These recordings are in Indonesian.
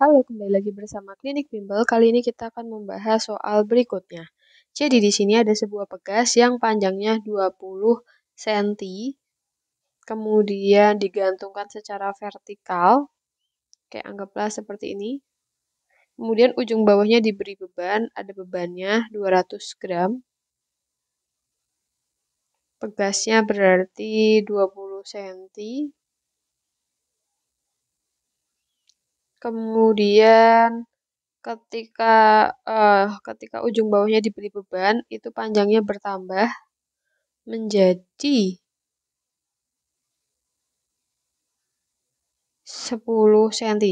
Halo, kembali lagi bersama Klinik Bimbel. Kali ini kita akan membahas soal berikutnya. Jadi di sini ada sebuah pegas yang panjangnya 20 cm, kemudian digantungkan secara vertikal. Kayak anggaplah seperti ini. Kemudian ujung bawahnya diberi beban, ada bebannya 200 gram. Pegasnya berarti 20 cm, Kemudian ketika eh, ketika ujung bawahnya diberi beban, itu panjangnya bertambah menjadi 10 cm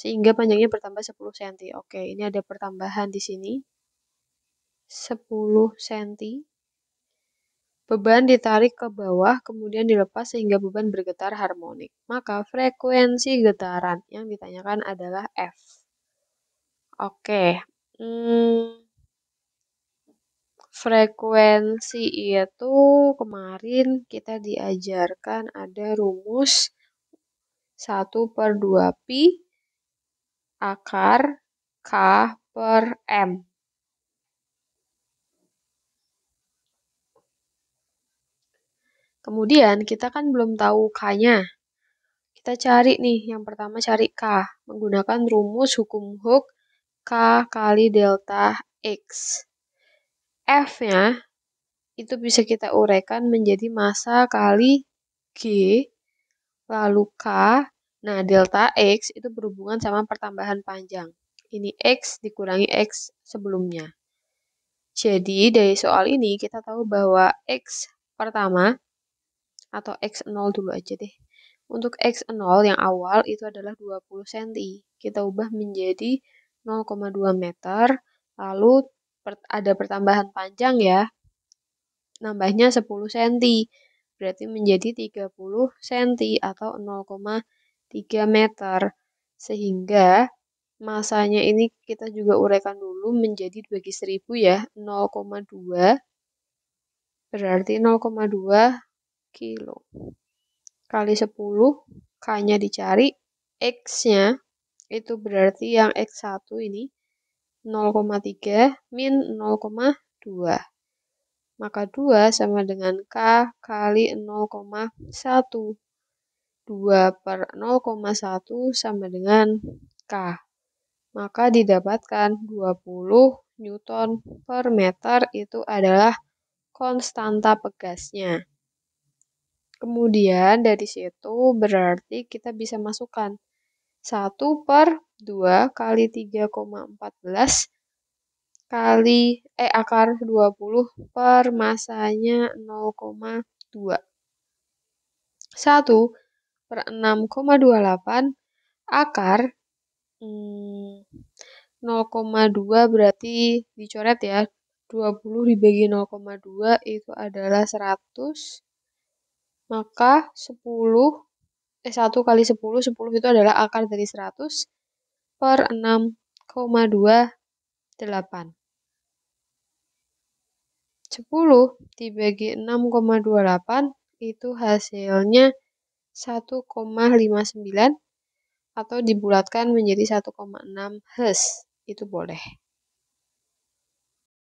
sehingga panjangnya bertambah 10 cm. Oke, ini ada pertambahan di sini. 10 cm Beban ditarik ke bawah kemudian dilepas sehingga beban bergetar harmonik. Maka frekuensi getaran yang ditanyakan adalah F. Oke. Hmm, frekuensi itu kemarin kita diajarkan ada rumus 1 per 2 pi akar K per M. Kemudian kita kan belum tahu K-nya. Kita cari nih, yang pertama cari K menggunakan rumus hukum Hook K kali delta X. F-nya itu bisa kita uraikan menjadi massa kali G, lalu K. Nah, delta X itu berhubungan sama pertambahan panjang. Ini X dikurangi X sebelumnya. Jadi, dari soal ini kita tahu bahwa X pertama atau X0 dulu aja deh. Untuk X0 yang awal itu adalah 20 cm. Kita ubah menjadi 0,2 meter. Lalu ada pertambahan panjang ya. Nambahnya 10 cm. Berarti menjadi 30 cm atau 0,3 meter. Sehingga masanya ini kita juga uraikan dulu menjadi bagi 1000 ya 0,2 berarti 0,2 kilo. Kali 10, K-nya dicari, X-nya itu berarti yang X1 ini 0,3 min 0,2. Maka 2 sama dengan K kali 0,1. 2 per 0,1 sama dengan K. Maka didapatkan 20 Newton per meter itu adalah konstanta pegasnya. Kemudian dari situ berarti kita bisa masukkan 1 per 2 kali 3,14 kali eh akar 20 per masanya 0,2. 1 per 6,28 akar hmm, 0,2 berarti dicoret ya. 20 dibagi 0,2 itu adalah 100 maka 10, eh 1 kali 10, 10 itu adalah akar dari 100 per 6,28. 10 dibagi 6,28 itu hasilnya 1,59 atau dibulatkan menjadi 1,6 Hz. Itu boleh.